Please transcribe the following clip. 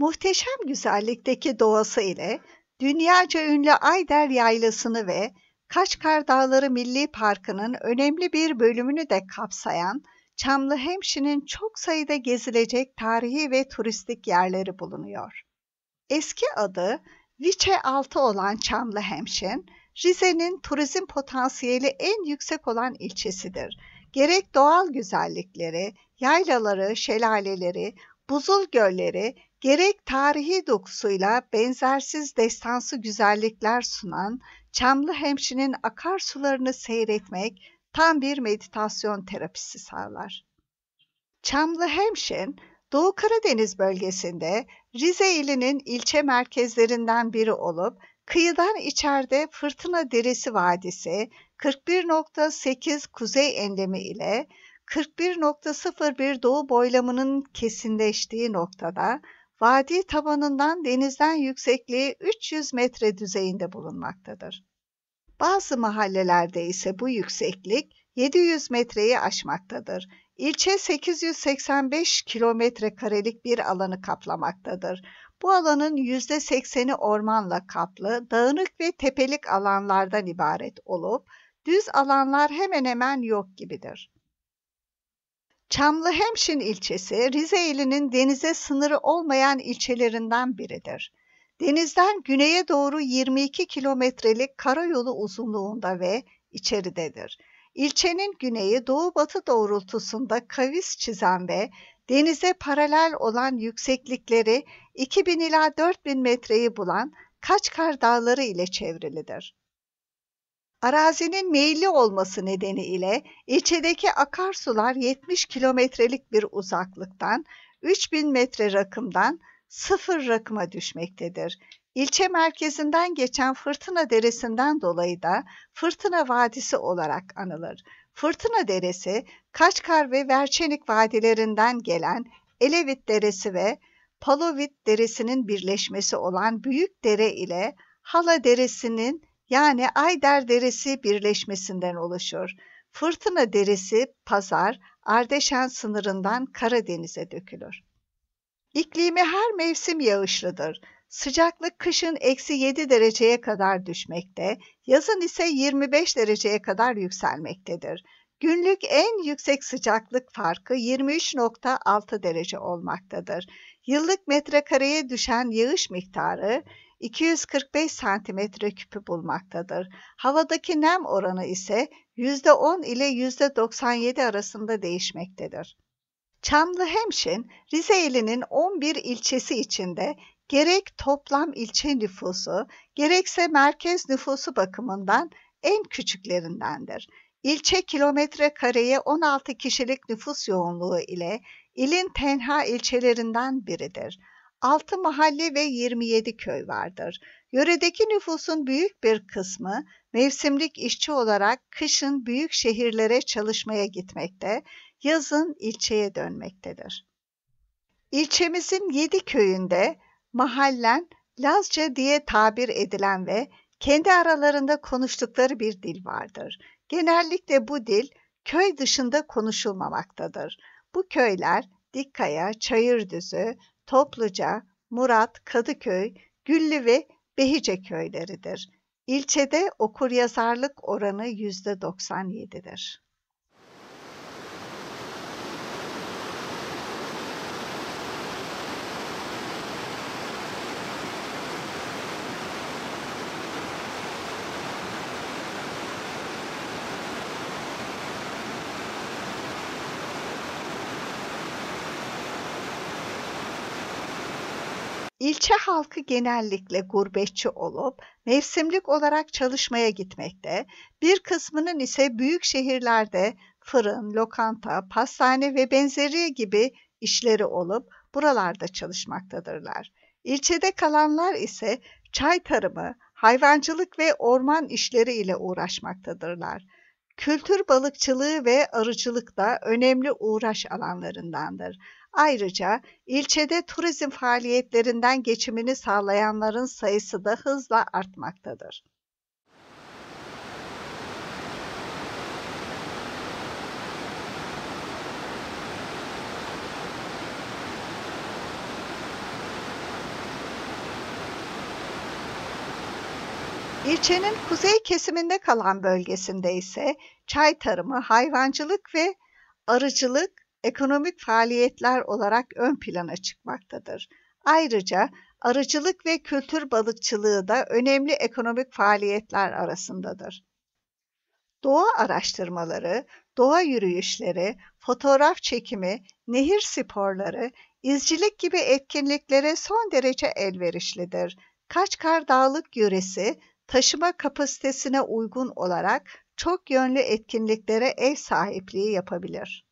muhteşem güzellikteki doğası ile dünyaca ünlü Ayder Yaylası'nı ve Kaçkar Dağları Milli Parkı'nın önemli bir bölümünü de kapsayan Çamlıhemşi'nin çok sayıda gezilecek tarihi ve turistik yerleri bulunuyor. Eski adı Viçe 6 olan Çamlıhemşin, Rize'nin turizm potansiyeli en yüksek olan ilçesidir. Gerek doğal güzellikleri, yaylaları, şelaleleri, buzul gölleri, gerek tarihi dokusuyla benzersiz destansı güzellikler sunan Çamlı Hemşi'nin akarsularını seyretmek tam bir meditasyon terapisi sağlar. Çamlı Hemşin, Doğu Karadeniz bölgesinde Rize ilinin ilçe merkezlerinden biri olup kıyıdan içeride Fırtına Deresi Vadisi 41.8 kuzey enlemi ile 41.01 doğu boylamının kesinleştiği noktada vadi tabanından denizden yüksekliği 300 metre düzeyinde bulunmaktadır. Bazı mahallelerde ise bu yükseklik 700 metreyi aşmaktadır. İlçe 885 kilometre karelik bir alanı kaplamaktadır. Bu alanın %80'i ormanla kaplı, dağınık ve tepelik alanlardan ibaret olup, düz alanlar hemen hemen yok gibidir. Çamlıhemşin ilçesi Rize ilinin denize sınırı olmayan ilçelerinden biridir. Denizden güneye doğru 22 kilometrelik karayolu uzunluğunda ve içeridedir. İlçenin güneyi doğu-batı doğrultusunda kavis çizen ve denize paralel olan yükseklikleri 2000 ila 4000 metreyi bulan Kaçkar Dağları ile çevrilidir. Arazinin meyilli olması nedeniyle ilçedeki akarsular 70 kilometrelik bir uzaklıktan 3000 metre rakımdan sıfır rakıma düşmektedir. İlçe merkezinden geçen Fırtına Deresi'nden dolayı da Fırtına Vadisi olarak anılır. Fırtına Deresi, Kaçkar ve Verçenik vadilerinden gelen Elevit Deresi ve Palovit Deresi'nin birleşmesi olan Büyük Dere ile Hala Deresi'nin yani Ayder Deresi birleşmesinden oluşur. Fırtına Deresi Pazar, Ardeşen sınırından Karadeniz'e dökülür. İklimi her mevsim yağışlıdır. Sıcaklık kışın eksi 7 dereceye kadar düşmekte, yazın ise 25 dereceye kadar yükselmektedir. Günlük en yüksek sıcaklık farkı 23.6 derece olmaktadır. Yıllık metrekareye düşen yağış miktarı 245 santimetre küpü bulmaktadır. Havadaki nem oranı ise %10 ile %97 arasında değişmektedir. Çamlı Hemşin, Rize ilinin 11 ilçesi içinde gerek toplam ilçe nüfusu gerekse merkez nüfusu bakımından en küçüklerindendir. İlçe kilometre kareye 16 kişilik nüfus yoğunluğu ile İlin tenha ilçelerinden biridir. 6 mahalle ve 27 köy vardır. Yöredeki nüfusun büyük bir kısmı mevsimlik işçi olarak kışın büyük şehirlere çalışmaya gitmekte, yazın ilçeye dönmektedir. İlçemizin 7 köyünde mahallen Lazca diye tabir edilen ve kendi aralarında konuştukları bir dil vardır. Genellikle bu dil köy dışında konuşulmamaktadır. Bu köyler Dikkaya, Çayırdüzü, Topluca, Murat, Kadıköy, Güllü ve Behice köyleridir. İlçede okur-yazarlık oranı %97'dir. İlçe halkı genellikle gurbetçi olup mevsimlik olarak çalışmaya gitmekte, bir kısmının ise büyük şehirlerde fırın, lokanta, pastane ve benzeri gibi işleri olup buralarda çalışmaktadırlar. İlçede kalanlar ise çay tarımı, hayvancılık ve orman işleri ile uğraşmaktadırlar. Kültür balıkçılığı ve arıcılık da önemli uğraş alanlarındandır. Ayrıca ilçede turizm faaliyetlerinden geçimini sağlayanların sayısı da hızla artmaktadır. İlçenin kuzey kesiminde kalan bölgesinde ise çay tarımı, hayvancılık ve arıcılık ekonomik faaliyetler olarak ön plana çıkmaktadır. Ayrıca arıcılık ve kültür balıkçılığı da önemli ekonomik faaliyetler arasındadır. Doğa araştırmaları, doğa yürüyüşleri, fotoğraf çekimi, nehir sporları, izcilik gibi etkinliklere son derece elverişlidir. Kaçkar Dağlık yöresi taşıma kapasitesine uygun olarak çok yönlü etkinliklere ev sahipliği yapabilir.